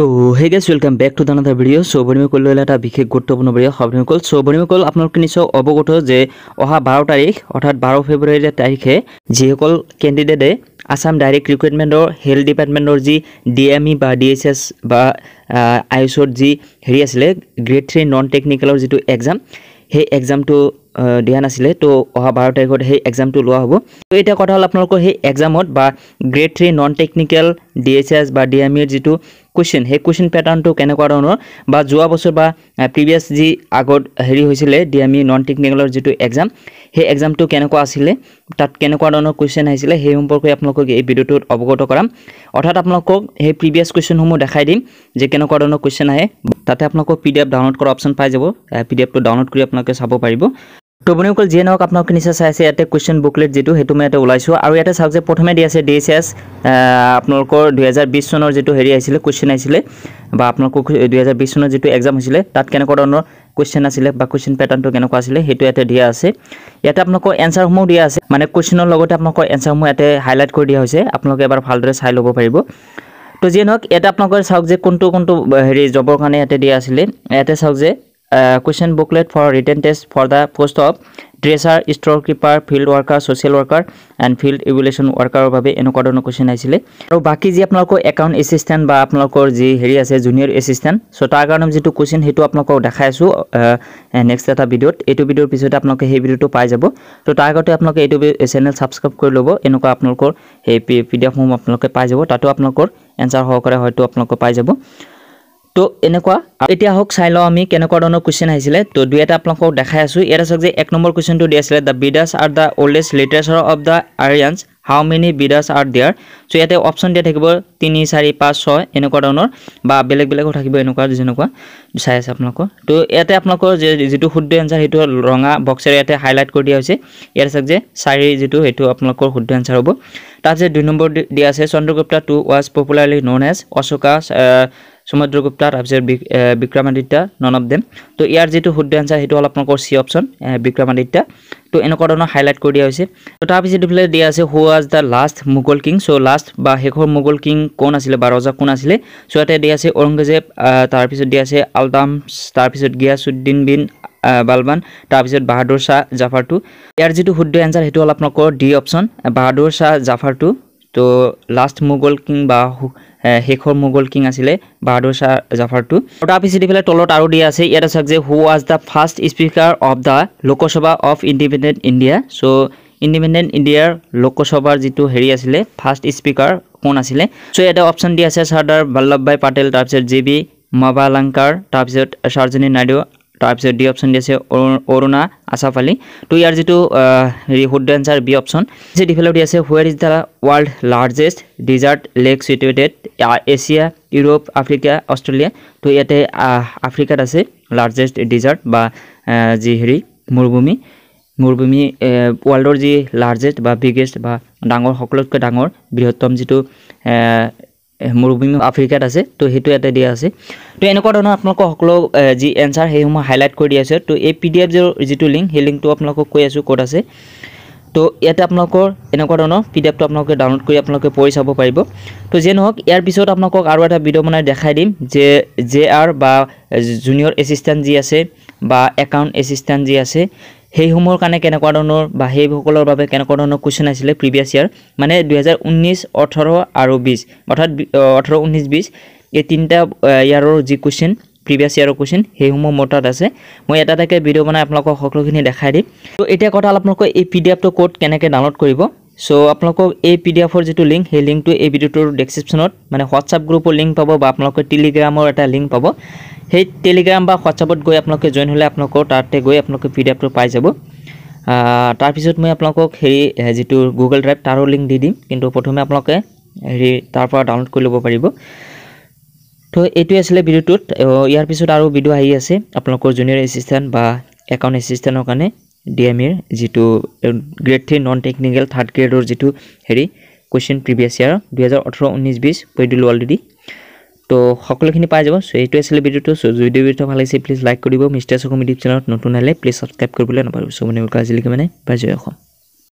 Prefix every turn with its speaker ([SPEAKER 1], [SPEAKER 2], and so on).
[SPEAKER 1] তো হেগেছ welcome back to দানাদা ভিডিঅ' চৌবনীসকল লৈ এটা বিশেষ গুৰুত্বপূৰ্ণ ভিডিঅ' সৌবনীসকল চৌবনীসকল আপোনালোকে নিশ্চয় অৱগত যে অহা বাৰ তাৰিখ অৰ্থাৎ বাৰ ফেব্ৰুৱাৰী তাৰিখে যিসকল কেণ্ডিডেটে আসাম ডাইৰেক্ট ৰিক্ৰুইটমেণ্টৰ হেল্থ ডিপাৰ্টমেণ্টৰ যি ডি এম ই বা ডি এছ এছ বা আই এছৰ যি হেৰি আছিলে গ্ৰেড থ্ৰী নন টেকনিকেলৰ যিটো এক্সাম সেই এক্সামটো দিয়া নাছিলে তো অহা বাৰ তাৰিখত সেই এক্সামটো লোৱা হ'ব তো এতিয়া কথা হ'ল আপোনালোকৰ সেই এক্সামত বা grade three non technical D S S বা ডি এম ইৰ যিটো কুৱেশ্যন সেই কুৱেশ্যন পেটাৰ্ণটো কেনেকুৱা ধৰণৰ বা যোৱা বছৰ বা প্ৰিভিয়াছ যি আগত হেৰি হৈছিলে ডি এম ই নন টেকনিকেলৰ যিটো এক্সাম সেই এক্সামটো কেনেকুৱা আছিলে তাত কেনেকুৱা ধৰণৰ কুৱেশ্যন আহিছিলে সেই সম্পৰ্কে আপোনালোকক এই ভিডিঅ'টোত অৱগত কৰাম অৰ্থাৎ আপোনালোকক সেই প্ৰিভিয়াছ কুৱেশ্যনসমূহ দেখাই দিম যে কেনেকুৱা ধৰণৰ কুৱেশ্যন আহে তাতে আপোনালোকক পি ডি এফ ডাউনলোড কৰা অপশ্যন পাই যাব পি ডি এফটো ডাউনলোড কৰি আপোনালোকে চাব পাৰিব তো বন্ধুসকল যিয়ে নহওক আপোনালোকে নিচা চাইছে ইয়াতে কুৱেশ্যন বুকলেট যিটো সেইটো মই ইয়াতে ওলাইছোঁ আৰু ইয়াতে চাওক যে প্ৰথমে দি আছে ডি এছ এছ আপোনালোকৰ দুহেজাৰ বিছ চনৰ যিটো হেৰি আহিছিলে কুৱেশ্যন আহিছিলে বা আপোনালোকৰ দুহেজাৰ বিছ চনৰ যিটো এক্সাম হৈছিলে তাত কেনেকুৱা ধৰণৰ কুৱেশ্যন আছিলে বা কুৱেশ্যন পেটাৰ্ণটো কেনেকুৱা আছিলে সেইটো ইয়াতে দিয়া আছে ইয়াতে আপোনালোকৰ এনচাৰসমূহ দিয়া আছে মানে কুৱেশ্যনৰ লগতে আপোনালোকৰ এনচাৰসমূহ ইয়াতে হাইলাইট কৰি দিয়া হৈছে আপোনালোকে এবাৰ ভালদৰে চাই ল'ব পাৰিব তো যিয়ে নহওক ইয়াতে আপোনালোকৰ চাওক যে কোনটো কোনটো হেৰি জবৰ কাৰণে ইয়াতে দিয়া আছিলে ইয়াতে চাওক যে question booklet for written test for the post of dresser, storekeeper, field worker, social worker, and field evaluation worker. Babe, and a no question. I see. So, Baki Zapnoko account assistant by Apnoko Z. Here as a junior assistant. So, Taganam Zitu question hit to Apnoko Dahasu next data video. A to video episode Apnoke he video to Paisabo. So, Tagato Apnoke to be a channel subscribe Kurlobo, Enoka Apnoko, a PDF home of Noka Paisabo, Tatu Apnoko, and Sarhoka Hotu Apnoko Paisabo. তো এনেকুৱা এতিয়া হওক চাই লওঁ আমি কেনেকুৱা ধৰণৰ question আহিছিলে তো এটা আপোনালোকক দেখাই আছোঁ ইয়াত চাওক যে এক নম্বৰ কুৱেশ্যনটো দি আছিলে the Vedas are the oldest literature of the Aryans how many Vedas are there চ' ইয়াতে অপশ্যন দিয়া থাকিব তিনি চাৰি পাঁচ ছয় এনেকুৱা ধৰণৰ বা বেলেগ বেলেগো থাকিব এনেকুৱা যেনেকুৱা চাই আছে আপোনালোকৰ ত' ইয়াতে আপোনালোকৰ যিটো শুদ্ধ এনচাৰ সেইটো ৰঙা বক্সেৰে ইয়াতে হাইলাইট কৰি দিয়া হৈছে ইয়াৰ চাওক যে চাৰি যিটো সেইটো আপোনালোকৰ শুদ্ধ এনচাৰ হ'ব তাৰপিছত দুই নম্বৰ দিয়া আছে Chandragupta two was popularly known as Ashoka Samudragupta তাৰপিছত বিক্ৰমাদিত্য নন দেম ত' ইয়াৰ যিটো শুদ্ধ এনচাৰ সেইটো হ'ল আপোনালোকৰ চি অপশ্যন বিক্ৰমাদিত্য তো এনেকুৱা ধৰণৰ হাইলাইট কৰি দিয়া হৈছে তো তাৰপিছত এইফালে দিয়া আছে who was the last Mughal king চ' লাষ্ট বা শেষৰ মোগল কিং কোন আছিলে বা ৰজা কোন আছিলে চ' ইয়াতে দিয়া আছে ঔৰংগজেব তাৰপিছত দিয়া আছে আলদাম তাৰপিছত গিয়াছুদ্দিন বিন বালবান তাৰপিছত বাহাদুৰ শ্বাহ জাফাৰটো ইয়াৰ যিটো শুদ্ধ এনচাৰ সেইটো হ'ল আপোনালোকৰ ডি অপশ্যন বাহাদুৰ শ্বাহ জাফাৰটো তো লাষ্ট মোগল কিং বা শেষৰ মোগল কিং আছিলে বাহাদুৰ শ্বাহ জাফাৰটো আৰু তাৰপিছত এইফালে তলত আৰু দিয়া আছে ইয়াত চাওক যে who was the first speaker of the Lok Sabha of independent India চ' ইণ্ডিপেণ্ডেণ্ট ইণ্ডিয়াৰ লোকসভাৰ যিটো হেৰি আছিলে ফাৰ্ষ্ট স্পীকাৰ কোন আছিলে চ' ইয়াতে অপশ্যন দিয়া আছে চৰ্দাৰ বল্লভভাই পাটেল তাৰপিছত জে বি মাভালাংকাৰ তাৰপিছত সৰোজিনী নাইডু তাৰপিছত ডি অপশ্যন দিছে অৰুণা আছাফ আলি ইয়াৰ যিটো হেৰি শুদ্ধ এঞ্চাৰ বি অপচন যি ডিফেলপ দি আছে where is the world largest desert lake situated Asia Europe Africa Australia তো ইয়াতে আফ্ৰিকাত আছে লাৰ্জেষ্ট ডিজাৰ্ট বা যি হেৰি মৰুভূমি মৰুভূমি ৱৰ্ল্ডৰ যি লাৰ্জেষ্ট বা বিগেষ্ট বা ডাঙৰ সকলোতকৈ ডাঙৰ বৃহত্তম যিটো মৰুভূমি আফ্ৰিকাত আছে তো সেইটো ইয়াতে দিয়া আছে তো এনেকুৱা ধৰণৰ আপোনালোকৰ সকলো যি এনচাৰ সেইসমূহ হাইলাইট কৰি দিয়া আছে তো এই পি ডি এফ যিটো লিংক সেই লিংকটো আপোনালোকক কৈ আছোঁ ক'ত আছে তো ইয়াতে আপোনালোকৰ এনেকুৱা ধৰণৰ পি ডি এফটো আপোনালোকে ডাউনলোড কৰি আপোনালোকে পঢ়ি চাব পাৰিব তো যিয়ে নহওক ইয়াৰ পিছত আপোনালোকক আৰু এটা ভিডিঅ' বনাই দেখাই দিম যে জে আৰ বা জুনিয়ৰ এছিষ্টেণ্ট যি আছে বা একাউণ্ট এছিষ্টেণ্ট যি আছে সেইসমূহৰ কাৰণে কেনেকুৱা ধৰণৰ বা সেইসকলৰ বাবে কেনেকুৱা ধৰণৰ কুৱেশ্যন আছিলে প্ৰিভিয়াছ ইয়াৰ মানে দুহেজাৰ ঊনৈছ ওঠৰ আৰু বিছ অৰ্থাৎ ওঠৰ ঊনৈছ বিছ এই তিনিটা ইয়াৰৰ যি কুৱেশ্যন প্ৰিভিয়াছ ইয়াৰৰ কুৱেশ্যন সেইসমূহ মোৰ তাত আছে মই এটা এটাকৈ ভিডিঅ' বনাই আপোনালোকক সকলোখিনি দেখাই দিম ত' এতিয়া কথা আপোনালোকক এই পি ডি এফটো ক'ত কেনেকৈ ডাউনলোড কৰিব চ' আপোনালোকক এই পি ডি এফৰ যিটো লিংক সেই লিংকটো এই ভিডিঅ'টোৰ ডেছক্ৰিপশ্যনত মানে হোৱাটছআপ গ্ৰুপৰ লিংক পাব বা আপোনালোকে টেলিগ্ৰামৰ এটা লিংক পাব সেই টেলিগ্ৰাম বা হোৱাটছআপত গৈ আপোনালোকে জইন হ'লে আপোনালোকৰ তাতে গৈ আপোনালোকে পি ডি এফটো পাই যাব তাৰপিছত মই আপোনালোকক হেৰি যিটো গুগল ড্ৰাইভ তাৰো লিংক দি দিম কিন্তু প্ৰথমে আপোনালোকে হেৰি তাৰপৰা ডাউনলোড কৰি ল'ব পাৰিব তো এইটোৱে আছিলে ভিডিঅ'টোত ইয়াৰ পিছত আৰু ভিডিঅ' আহি আছে আপোনালোকৰ জুনিয়ৰ এছিষ্টেণ্ট বা একাউণ্ট এছিষ্টেণ্টৰ কাৰণে ডি এম ইৰ যিটো grade three non technical third গ্ৰেডৰ যিটো হেৰি কুৱেশ্যন প্ৰিভিয়াছ ইয়াৰ দুহেজাৰ ওঠৰ ঊনৈছ বিছ পঢ়ি দিলোঁ অলৰেডি তো সকলোখিনি পাই যাব চ' এইটো আছিলে ভিডিঅ'টো চ' যদি ভিডিঅ' ভাল লাগিছে প্লিজ লাইক কৰিব মিষ্টাৰ চকুম ইউটিউব চেনেলত নতুন আহিলে প্লিজ ছাবস্ক্ৰাইব কৰিবলৈ নাপাহৰিব চ' মানে আজিলৈকে মানে জয় অসম